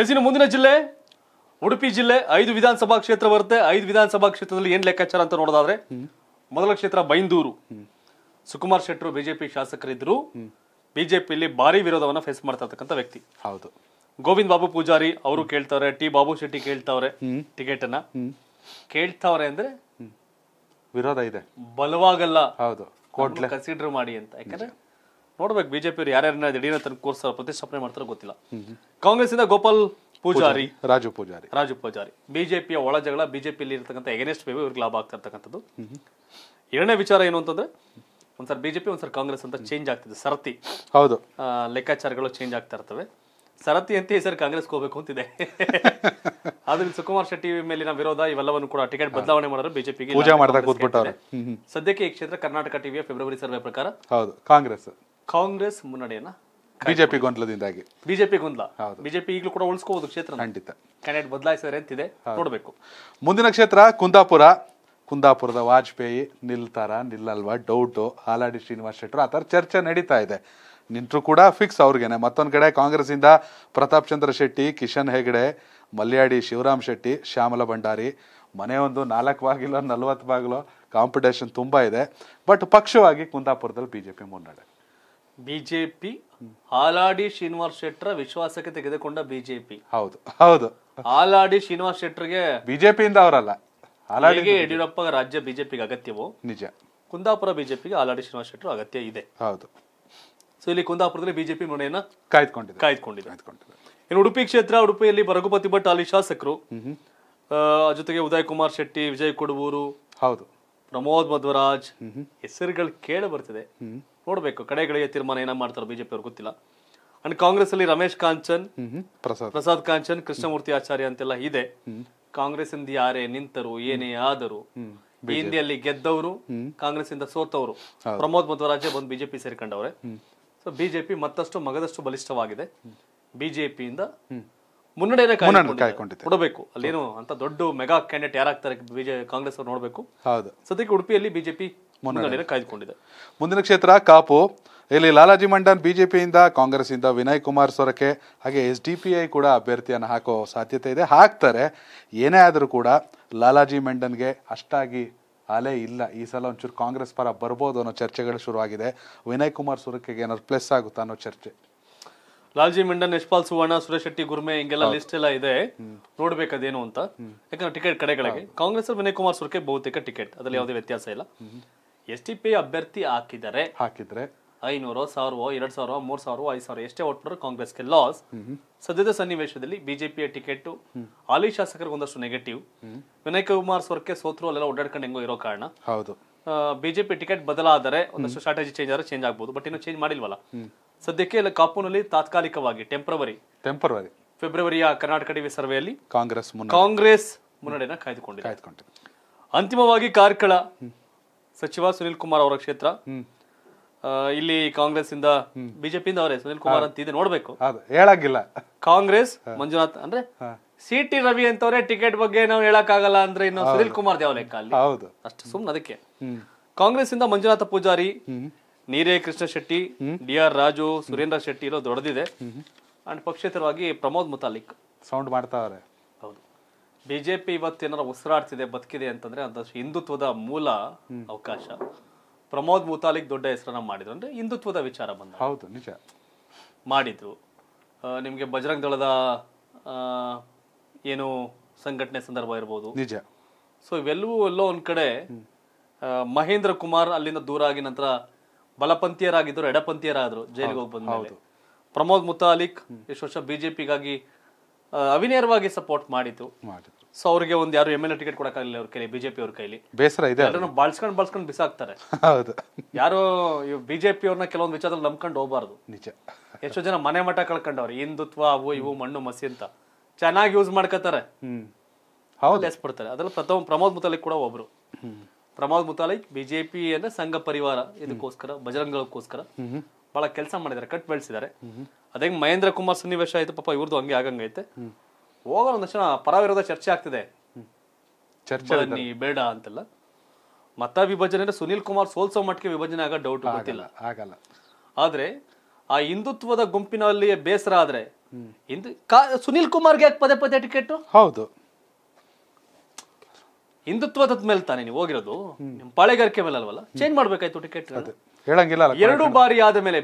S ಮುಂದಿನ ಜಿಲ್ಲೆ ಉಡುಪಿ ಜಿಲ್ಲೆ ಐದು ವಿಧಾನಸಭಾ ಕ್ಷೇತ್ರ ಬರುತ್ತೆ ಐದು ವಿಧಾನಸಭಾ ಕ್ಷೇತ್ರದಲ್ಲಿ ಏನ್ ಲೆಕ್ಕಾಚಾರ ಅಂತ ನೋಡೋದಾದ್ರೆ ಮೊದಲ ಕ್ಷೇತ್ರ ಬೈಂದೂರು ಸುಕುಮಾರ್ ಶೆಟ್ಟರು ಬಿಜೆಪಿ ಶಾಸಕರಿದ್ರು ಬಿಜೆಪಿಯಲ್ಲಿ ಭಾರಿ ವಿರೋಧವನ್ನ ಫೇಸ್ ಮಾಡ್ತಾ ವ್ಯಕ್ತಿ ಹೌದು ಗೋವಿಂದ್ ಬಾಬು ಪೂಜಾರಿ ಅವರು ಕೇಳ್ತಾವ್ರೆ ಟಿ ಬಾಬು ಶೆಟ್ಟಿ ಕೇಳ್ತಾವ್ರೆ ಟಿಕೆಟ್ ಅನ್ನ ಕೇಳ್ತಾವ್ರೆ ಅಂದ್ರೆ ವಿರೋಧ ಇದೆ ಬಲವಾಗಲ್ಲ ಹೌದು ಕನ್ಸಿಡರ್ ಮಾಡಿ ಅಂತ ಯಾಕಂದ್ರೆ ನೋಡ್ಬೇಕು ಅವರು ಯಾರ್ಯಾರನ್ನ ದಿಢೀರ್ನ ತನ್ನ ಕೋರ್ಸ್ ಪ್ರತಿಷ್ಠಾಪನೆ ಮಾಡ್ತಾರೋ ಗೊತ್ತಿಲ್ಲ ಕಾಂಗ್ರೆಸ್ ಇಂದ ಗೋಪಾಲ್ ಪೂಜಾರಿ ರಾಜು ಪೂಜಾರಿ ರಾಜು ಪೂಜಾರಿ ಬಿಜೆಪಿಯ ಒಳ ಜಗಳ ಬಿಜೆಪಿಯಲ್ಲಿ ಇರತಕ್ಕಂಥ ಎಗೇನೆಸ್ಟ್ ವೇವ್ ಇವ್ರಿಗೆ ಲಾಭ ಆಗ್ತಾ ಎರಡನೇ ವಿಚಾರ ಏನು ಅಂತಂದ್ರೆ ಒಂದ್ಸರ್ ಬಿಜೆಪಿ ಒಂದ್ಸರ್ ಕಾಂಗ್ರೆಸ್ ಅಂತ ಚೇಂಜ್ ಆಗ್ತಿದೆ ಸರತಿ ಹೌದು ಲೆಕ್ಕಾಚಾರಗಳು ಚೇಂಜ್ ಆಗ್ತಾ ಇರ್ತವೆ ಸರತಿ ಅಂತ ಈ ಸರ್ ಕಾಂಗ್ರೆಸ್ ಹೋಗ್ಬೇಕು ಅಂತಿದೆ ಆದ್ರೆ ಸುಕುಮಾರ್ ಶೆಟ್ಟಿ ಮೇಲಿನ ವಿರೋಧ ಇವೆಲ್ಲವನ್ನು ಕೂಡ ಟಿಕೆಟ್ ಬದಲಾವಣೆ ಮಾಡಿದ್ರು ಬಿಜೆಪಿಗೆ ಮಾಡ್ತಾ ಸದ್ಯಕ್ಕೆ ಈ ಕ್ಷೇತ್ರ ಕರ್ನಾಟಕ ಟಿವಿಯ ಫೆಬ್ರವರಿ ಸರ್ವೆ ಪ್ರಕಾರ ಹೌದು ಕಾಂಗ್ರೆಸ್ ಕಾಂಗ್ರೆಸ್ ಮುನ್ನಡೆಯನ್ನ ಬಿಜೆಪಿ ಗೊಂದಲದಿಂದಾಗಿ ಬಿಜೆಪಿ ಗೊಂದಲ ಬಿಜೆಪಿ ಈಗಲೂ ಕೂಡ ಉಳಿಸ್ಕೋಬಹುದು ಕ್ಷೇತ್ರ ಖಂಡಿತ ಕ್ಯಾಂಡಿಡೇಟ್ ಬದಲಾಯಿಸಿದ್ರೆ ಅಂತಿದೆ ನೋಡಬೇಕು ಮುಂದಿನ ಕ್ಷೇತ್ರ ಕುಂದಾಪುರ ಕುಂದಾಪುರದ ವಾಜಪೇಯಿ ನಿಲ್ತಾರ ನಿಲ್ಲಲ್ವಾ ಡೌಟು ಹಾಲಾಡಿ ಶ್ರೀನಿವಾಸ್ ಶೆಟ್ಟರು ಆ ಥರ ಚರ್ಚೆ ನಡೀತಾ ಇದೆ ನಿಂತರೂ ಕೂಡ ಫಿಕ್ಸ್ ಅವ್ರಿಗೇನೆ ಮತ್ತೊಂದು ಕಡೆ ಕಾಂಗ್ರೆಸ್ಸಿಂದ ಪ್ರತಾಪ್ ಚಂದ್ರ ಶೆಟ್ಟಿ ಕಿಶನ್ ಹೆಗಡೆ ಮಲ್ಯಾಡಿ ಶಿವರಾಮ್ ಶೆಟ್ಟಿ ಶ್ಯಾಮಲ ಭಂಡಾರಿ ಮನೆ ಒಂದು ನಾಲ್ಕು ಬಾಗಿಲೋ ನಲ್ವತ್ತು ಬಾಗಿಲೋ ಕಾಂಪಿಟೇಷನ್ ತುಂಬ ಇದೆ ಬಟ್ ಪಕ್ಷವಾಗಿ ಕುಂದಾಪುರದಲ್ಲಿ ಬಿ ಜೆ ಮುನ್ನಡೆ ಬಿಜೆಪಿ ಹಾಲಾಡಿ ಶ್ರೀನಿವಾಸ್ ಶೆಟ್ಟರ ವಿಶ್ವಾಸಕ್ಕೆ ತೆಗೆದುಕೊಂಡ ಬಿಜೆಪಿ ಹೌದು ಹೌದು ಹಾಲಾಡಿ ಶ್ರೀನಿವಾಸ್ ಶೆಟ್ಟರ್ಗೆ ಬಿಜೆಪಿಯಿಂದ ಅವರಲ್ಲ ಹಾಲಾಡಿಗೆ ಯಡಿಯೂರಪ್ಪ ರಾಜ್ಯ ಬಿಜೆಪಿಗೆ ಅಗತ್ಯವೋ ನಿಜ ಕುಂದಾಪುರ ಬಿಜೆಪಿಗೆ ಹಾಲಾಡಿ ಶ್ರೀನಿವಾಸ್ ಶೆಟ್ಟರ್ ಅಗತ್ಯ ಇದೆ ಹೌದು ಸೊ ಇಲ್ಲಿ ಕುಂದಾಪುರದಲ್ಲಿ ಬಿಜೆಪಿ ಮನೆಯನ್ನ ಕಾಯ್ದುಕೊಂಡಿದೆ ಕಾಯ್ದುಕೊಂಡಿದೆ ಇನ್ನು ಉಡುಪಿ ಕ್ಷೇತ್ರ ಉಡುಪಿಯಲ್ಲಿ ರಘುಪತಿ ಭಟ್ ಅಲ್ಲಿ ಶಾಸಕರು ಜೊತೆಗೆ ಉದಯ್ ಕುಮಾರ್ ಶೆಟ್ಟಿ ವಿಜಯ್ ಕೊಡಬೂರು ಹೌದು ಪ್ರಮೋದ್ ಮಧ್ವರಾಜ್ ಹೆಸರುಗಳು ಕೇಳಿ ಬರ್ತಿದೆ ನೋಡ್ಬೇಕು ಕಡೆಗಳಿಗೆ ತೀರ್ಮಾನ ಏನ ಮಾಡ್ತಾರೆ ಬಿಜೆಪಿ ಅವ್ರು ಗೊತ್ತಿಲ್ಲ ಅಂಡ್ ಕಾಂಗ್ರೆಸ್ ಅಲ್ಲಿ ರಮೇಶ್ ಕಾಂಚನ್ ಪ್ರಸಾದ್ ಕಾಂಚನ್ ಕೃಷ್ಣಮೂರ್ತಿ ಆಚಾರ್ಯ ಅಂತೆಲ್ಲ ಇದೆ ಕಾಂಗ್ರೆಸ್ ಇಂದ ಯಾರೇ ನಿಂತರು ಏನೇ ಆದರು ಹಿಂದಿಯಲ್ಲಿ ಗೆದ್ದವರು ಕಾಂಗ್ರೆಸ್ ಇಂದ ಸೋತವರು ಪ್ರಮೋದ್ ಮಧ್ವರಾಜ್ ಬಂದು ಬಿಜೆಪಿ ಸೇರಿಕೊಂಡವ್ರೆ ಸೊ ಬಿಜೆಪಿ ಮತ್ತಷ್ಟು ಮಗದಷ್ಟು ಬಲಿಷ್ಠವಾಗಿದೆ ಬಿಜೆಪಿಯಿಂದ ಮುನ್ನಡೆಯನ್ನ ಕಾಯ್ಕೊಂಡಿದ್ದಾರೆ ಕೊಡಬೇಕು ಅಲ್ಲೇನು ಅಂತ ದೊಡ್ಡ ಮೆಗಾ ಕ್ಯಾಂಡಿಡೇಟ್ ಯಾರಾಗ್ತಾರೆ ಬಿಜೆಪಿ ಕಾಂಗ್ರೆಸ್ ಅವರು ನೋಡಬೇಕು ಹೌದು ಸದ್ಯಕ್ಕೆ ಉಡುಪಿಯಲ್ಲಿ ಬಿಜೆಪಿ ಮುನ್ನಡೆಯನ್ನು ಕಾಯ್ದುಕೊಂಡಿದೆ ಮುಂದಿನ ಕ್ಷೇತ್ರ ಕಾಪು ಇಲ್ಲಿ ಲಾಲಾಜಿ ಮಂಡನ್ ಬಿಜೆಪಿಯಿಂದ ಕಾಂಗ್ರೆಸ್ಸಿಂದ ವಿನಯ್ ಕುಮಾರ್ ಸೊರಕೆ ಹಾಗೆ ಎಸ್ ಡಿ ಪಿ ಐ ಕೂಡ ಅಭ್ಯರ್ಥಿಯನ್ನು ಹಾಕೋ ಸಾಧ್ಯತೆ ಇದೆ ಹಾಕ್ತಾರೆ ಏನೇ ಆದರೂ ಕೂಡ ಲಾಲಾಜಿ ಮಂಡನ್ಗೆ ಅಷ್ಟಾಗಿ ಅಲೆ ಇಲ್ಲ ಈ ಸಲ ಒಂಚೂರು ಕಾಂಗ್ರೆಸ್ ಪರ ಬರ್ಬೋದು ಅನ್ನೋ ಚರ್ಚೆಗಳು ಶುರುವಾಗಿದೆ ವಿನಯ್ ಕುಮಾರ್ ಸುರಕೆಗೆ ಏನಾದ್ರು ಪ್ಲಸ್ ಆಗುತ್ತಾ ಅನ್ನೋ ಚರ್ಚೆ ಲಾಲ್ಜಿ ಮಿಂಡನ್ ಯಶ್ಪಾಲ್ ಸುವರ್ಣ ಸುರೇಶ್ ಶೆಟ್ಟಿ ಗುರ್ಮೆ ಹಿಂಗೆಲ್ಲ ಲಿಸ್ಟ್ ಎಲ್ಲ ಇದೆ ನೋಡ್ಬೇಕು ಅದೇನು ಅಂತ ಯಾಕಂದ್ರೆ ಟಿಕೆಟ್ ಕಡೆಗಳಿಗೆ ಕಾಂಗ್ರೆಸ್ ವಿನಯ್ ಕುಮಾರ್ ಸುರ್ಕೆ ಬಹುತೇಕ ಟಿಕೆಟ್ ಅದ್ರಲ್ಲಿ ಯಾವುದೇ ವ್ಯತ್ಯಾಸ ಇಲ್ಲ ಎಸ್ ಟಿ ಪಿ ಅಭ್ಯರ್ಥಿ ಹಾಕಿದರೆ ಹಾಕಿದ್ರೆ ಐನೂರು ಸಾವಿರವೋ ಎರಡ್ ಸಾವಿರ ಮೂರ್ ಸಾವಿರ ಐದು ಸಾವಿರ ಎಷ್ಟೇ ಒಟ್ಟು ಕಾಂಗ್ರೆಸ್ ಕಾಂಗ್ರೆಸ್ಗೆ ಲಾಸ್ ಸದ್ಯದ ಸನ್ನಿವೇಶದಲ್ಲಿ ಬಿಜೆಪಿಯ ಟಿಕೆಟ್ ಹಾಲಿ ಶಾಸಕರಿಗೆ ಒಂದಷ್ಟು ನೆಗೆಟಿವ್ ವಿನಯ್ ಕುಮಾರ್ ಸ್ವರ್ಕೆ ಸೋತ್ರು ಅಲ್ಲೆಲ್ಲ ಓಡಾಡ್ಕೊಂಡು ಹೆಂಗೋ ಇರೋ ಕಾರಣ ಹೌದು ಬಿಜೆಪಿ ಟಿಕೆಟ್ ಬದಲಾದರೆ ಒಂದಷ್ಟು ಸ್ಟ್ರಾಟಜಿ ಚೇಂಜ್ ಆದರೆ ಚೇಂಜ್ ಆಗ್ಬೋದು ಬಟ್ ಇನ್ನು ಚೇಂಜ್ ಮಾಡಿಲ್ವಲ್ಲ ಸದ್ಯಕ್ಕೆ ಇಲ್ಲ ಕಾಪುನಲ್ಲಿ ತಾತ್ಕಾಲಿಕವಾಗಿ ಟೆಂಪ್ರವರಿ ಟೆಂಪ್ರವರಿ ಫೆಬ್ರವರಿಯ ಕರ್ನಾಟಕ ಟಿವಿ ಸರ್ವೆಯಲ್ಲಿ ಕಾಂಗ್ರೆಸ್ ಕಾಂಗ್ರೆಸ್ ಮುನ್ನಡೆಯನ್ನು ಕಾಯ್ದುಕೊಂಡಿದೆ ಅಂತಿಮವಾಗಿ ಕಾರ್ಕಳ ಸಚಿವ ಸುನಿಲ್ ಕುಮಾರ್ ಅವರ ಕ್ಷೇತ್ರ ಇಲ್ಲಿ ಕಾಂಗ್ರೆಸ್ ಇಂದ ಬಿಜೆಪಿಯಿಂದ ಅವರೇ ಸುನಿಲ್ ಕುಮಾರ್ ಅಂತ ಇದೆ ನೋಡ್ಬೇಕು ಹೇಳಾಗಿಲ್ಲ ಕಾಂಗ್ರೆಸ್ ಮಂಜುನಾಥ್ ಅಂದ್ರೆ ಸಿ ಟಿ ರವಿ ಅಂತವರೇ ಟಿಕೆಟ್ ಬಗ್ಗೆ ನಾವು ಆಗಲ್ಲ ಅಂದ್ರೆ ಇನ್ನು ಸುನಿಲ್ ಕುಮಾರ್ ದೇವಾಲಯ ಅಲ್ಲಿ ಅಷ್ಟು ಸುಮ್ನೆ ಅದಕ್ಕೆ ಕಾಂಗ್ರೆಸ್ ಇಂದ ಮಂಜುನಾಥ ಪೂಜಾರಿ ನೀರೇ ಕೃಷ್ಣ ಶೆಟ್ಟಿ ಡಿ ಆರ್ ರಾಜು ಸುರೇಂದ್ರ ಶೆಟ್ಟಿ ಇರೋ ದೊಡ್ಡದಿದೆ ಅಂಡ್ ಪಕ್ಷೇತರವಾಗಿ ಪ್ರಮೋದ್ ಮುತಾಲಿಕ್ ಸೌಂಡ್ ಮಾಡ್ತಾವ್ರೆ ಹೌದು ಬಿಜೆಪಿ ಏನಾರ ಉಸಿರಾಡ್ತಿದೆ ಬದುಕಿದೆ ಅಂತಂದ್ರೆ ಅಂತ ಹಿಂದುತ್ವದ ಮೂಲ ಅವಕಾಶ ಪ್ರಮೋದ್ ಮುತಾಲಿಕ್ ದೊಡ್ಡ ಹೆಸರನ್ನ ಮಾಡಿದ್ರು ಅಂದ್ರೆ ಹಿಂದುತ್ವದ ವಿಚಾರ ಬಂದ ಹೌದು ನಿಜ ಮಾಡಿದ್ರು ನಿಮ್ಗೆ ಬಜರಂಗ್ ದಳದ ಏನು ಸಂಘಟನೆ ಸಂದರ್ಭ ಇರ್ಬೋದು ನಿಜ ಸೊ ಇವೆಲ್ಲವೂ ಎಲ್ಲೋ ಒಂದ್ ಕಡೆ ಮಹೇಂದ್ರ ಕುಮಾರ್ ಅಲ್ಲಿಂದ ದೂರ ಆಗಿ ನಂತರ ಬಲಪಂಥೀಯರಾಗಿದ್ರು ಎಡಪಂಥೀಯರಾದ್ರು ಜೈಲಿಗೆ ಹೋಗಿ ಬಂದ ಪ್ರಮೋದ್ ಮುತಾಲಿಕ್ ಎಷ್ಟು ವರ್ಷ ಬಿಜೆಪಿಗಾಗಿ ಅವಿನೇರವಾಗಿ ಸಪೋರ್ಟ್ ಮಾಡಿತು ಸೊ ಅವ್ರಿಗೆ ಒಂದು ಯಾರು ಎಮ್ ಎಲ್ ಎ ಟಿಕೆಟ್ ಕೊಡಕ್ಕಾಗಲಿಲ್ಲ ಅವ್ರ ಕೈಲಿ ಬಿಜೆಪಿ ಅವ್ರ ಕೈಲಿ ಬೇಸರ ಇದೆ ಬಳಸ್ಕೊಂಡು ಬಳಸ್ಕೊಂಡು ಬಿಸಾಕ್ತಾರೆ ಯಾರು ಬಿಜೆಪಿ ಅವ್ರನ್ನ ಕೆಲವೊಂದು ವಿಚಾರದಲ್ಲಿ ನಂಬ್ಕೊಂಡು ಹೋಗ್ಬಾರ್ದು ನಿಜ ಎಷ್ಟೋ ಜನ ಮನೆ ಮಠ ಕಳ್ಕೊಂಡವ್ರ ಹಿಂದುತ್ವ ಅವು ಇವು ಮಣ್ಣು ಮಸಿ ಅಂತ ಚೆನ್ನಾಗಿ ಯೂಸ್ ಮಾಡ್ಕೋತಾರೆ ಹೌದು ಬಿಡ್ತಾರೆ ಅದ್ರಲ್ಲಿ ಪ್ರಥಮ ಪ್ರಮೋದ್ ಮುತಾಲಿಕ್ ಕೂಡ ಒಬ್ರು ಪ್ರಮೋದ್ ಮುತಾಲಿಕ್ ಬಿಜೆಪಿ ಅಂದ್ರೆ ಸಂಘ ಪರಿವಾರ ಇದಕ್ಕೋಸ್ಕರ ಬಜರಂಗಕ್ಕೋಸ್ಕರ ಬಹಳ ಕೆಲಸ ಮಾಡಿದ್ದಾರೆ ಕಟ್ ಬೆಳೆಸಿದ್ದಾರೆ ಅದೇ ಮಹೇಂದ್ರ ಕುಮಾರ್ ಸನ್ನಿವೇಶ ಆಯ್ತು ಪಾಪ ಇವ್ರದ್ದು ಹಂಗೆ ಆಗಂಗೈತೆ ಹೋಗೋ ಒಂದಷ್ಟು ಪರವಿರೋಧ ಚರ್ಚೆ ಆಗ್ತಿದೆ ಚರ್ಚೆ ಬೇಡ ಅಂತೆಲ್ಲ ಮತ ವಿಭಜನೆ ಅಂದ್ರೆ ಸುನೀಲ್ ಕುಮಾರ್ ಸೋಲ್ಸೋ ಮಟ್ಟಿಗೆ ವಿಭಜನೆ ಆಗ ಡೌಟ್ ಗೊತ್ತಿಲ್ಲ ಆಗಲ್ಲ ಆದ್ರೆ ಆ ಹಿಂದುತ್ವದ ಗುಂಪಿನಲ್ಲಿ ಬೇಸರ ಆದ್ರೆ ಸುನಿಲ್ ಕುಮಾರ್ ಕುಮಾರ್ಗೆ ಯಾಕೆ ಪದೇ ಪದೇ ಟಿಕೆಟ್ ಹೌದು ಹಿಂದುತ್ವದ ಮೇಲೆ ತಾನೇ ನೀವು ಹೋಗಿರೋದು ನಿಮ್ ಪಾಳೆಗಾರಿಕೆ ಮೇಲೆ ಅಲ್ವಲ್ಲ ಚೇಂಜ್ ಮಾಡ್ಬೇಕಾಯ್ತು ಟಿಕೆಟ್ ಹೇಳಂಗಿಲ್ಲ ಎರಡು ಬಾರಿ ಆದ ಮೇಲೆ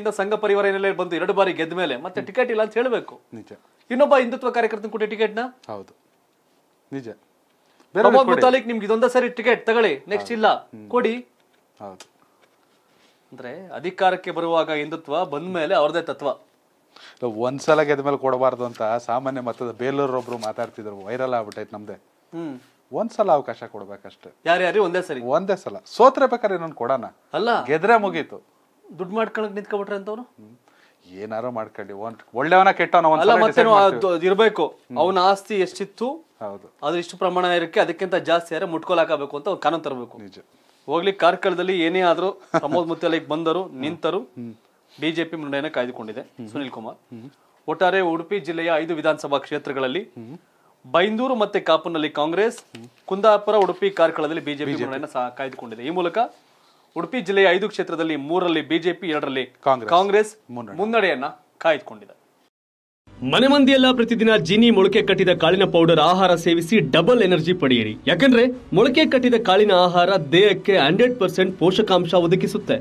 ಇಂದ ಸಂಘ ಪರಿವಾರ ಏನೆಲ್ಲ ಬಂದು ಎರಡು ಬಾರಿ ಗೆದ್ದ ಮೇಲೆ ಮತ್ತೆ ಟಿಕೆಟ್ ಇಲ್ಲ ಅಂತ ಹೇಳಬೇಕು ನಿಜ ಇನ್ನೊಬ್ಬ ಹಿಂದುತ್ವ ಕಾರ್ಯಕರ್ತನ ಕೊಟ್ಟಿ ನ ಹೌದು ನಿಜ ಪ್ರಮೋದ್ ಮುತಾಲಿಕ್ ನಿಮ್ಗೆ ಇದೊಂದೇ ಸರಿ ಟಿಕೆಟ್ ತಗೊಳ್ಳಿ ನೆಕ್ಸ್ಟ್ ಇಲ್ಲ ಕೊಡಿ ಹೌದು ಅಂದ್ರೆ ಅಧಿಕಾರಕ್ಕೆ ಬರುವಾಗ ಹಿಂದುತ್ವ ಬಂದ ಮೇಲೆ ಅವ್ರದೇ ತತ್ವ ಒಂದ್ಸಲ ಗೆದ್ದ ಮೇಲೆ ಕೊಡಬಾರ್ದು ಅಂತ ಸಾಮಾನ್ಯ ಮತದ ಒಬ್ರು ಮಾತಾಡ್ತಿದ್ರು ವೈರಲ್ ಆಗ್ಬಿಟ್ಟೈತೆ ನಮ್ದೇ ಹ್ಮ್ ಒಂದ್ಸಲ ಅವಕಾಶ ಕೊಡ್ಬೇಕಷ್ಟೇ ಯಾರ್ಯಾರಿ ಒಂದೇ ಸರಿ ಒಂದೇ ಸಲ ಸೋತ್ರೆ ಬೇಕಾದ್ರೆ ಇನ್ನೊಂದು ಕೊಡೋಣ ಅಲ್ಲ ಗೆದ್ರೆ ಮುಗೀತು ದುಡ್ಡು ಮಾಡ್ಕೊಳಕ್ ನಿಂತ್ಕೊಬಿಟ್ರೆ ಅಂತವ್ರು ಏನಾರು ಮಾಡ್ಕೊಂಡಿ ಒಂದ್ ಒಳ್ಳೆಯವನ ಕೆಟ್ಟವನ ಇರ್ಬೇಕು ಅವನ ಆಸ್ತಿ ಎಷ್ಟಿತ್ತು ಹೌದು ಅದ್ರ ಇಷ್ಟು ಪ್ರಮಾಣ ಇರಕ್ಕೆ ಅದಕ್ಕಿಂತ ಜಾಸ್ತಿ ಆದ್ರೆ ಮುಟ್ಕೋಲ್ ಹಾಕಬೇಕು ಅಂತ ಕಾನೂನು ತರಬೇಕು ನಿಜ ಹೋಗ್ಲಿ ಕಾರ್ಕಳದಲ್ಲಿ ಏನೇ ಆದ್ರೂ ಪ್ರಮೋದ್ ಮುತ್ತಲಿಗೆ ಬಂದರು ನಿಂತರು ಬಿಜೆಪಿ ಮುನ್ನಡೆಯನ್ನು ಕಾಯ್ದುಕೊಂಡಿದೆ ಸುನಿಲ್ ಕುಮಾರ್ ಒಟ್ಟಾರೆ ಉಡುಪಿ ಜಿಲ್ಲೆಯ ಐದು ವಿಧಾನಸಭಾ ಕ್ಷೇತ್ರಗಳಲ್ಲಿ ಬೈಂದೂರು ಮತ್ತೆ ಕಾಪುನಲ್ಲಿ ಕಾಂಗ್ರೆಸ್ ಕುಂದಾಪುರ ಉಡುಪಿ ಕಾರ್ಕಳದಲ್ಲಿ ಬಿಜೆಪಿ ಮುನ್ನಡೆಯನ್ನು ಸಹ ಕಾಯ್ದುಕೊಂಡಿದೆ ಈ ಮೂಲಕ ಉಡುಪಿ ಜಿಲ್ಲೆಯ ಐದು ಕ್ಷೇತ್ರದಲ್ಲಿ ಮೂರರಲ್ಲಿ ಬಿಜೆಪಿ ಎರಡರಲ್ಲಿ ಕಾಂಗ್ರೆಸ್ ಮುನ್ನಡೆಯನ್ನ ಕಾಯ್ದುಕೊಂಡಿದೆ ಮನೆ ಮಂದಿಯೆಲ್ಲ ಪ್ರತಿದಿನ ಜೀನಿ ಮೊಳಕೆ ಕಟ್ಟಿದ ಕಾಳಿನ ಪೌಡರ್ ಆಹಾರ ಸೇವಿಸಿ ಡಬಲ್ ಎನರ್ಜಿ ಪಡೆಯಿರಿ ಯಾಕಂದ್ರೆ ಮೊಳಕೆ ಕಟ್ಟಿದ ಕಾಳಿನ ಆಹಾರ ದೇಹಕ್ಕೆ ಹಂಡ್ರೆಡ್ ಪರ್ಸೆಂಟ್ ಪೋಷಕಾಂಶ ಒದಗಿಸುತ್ತೆ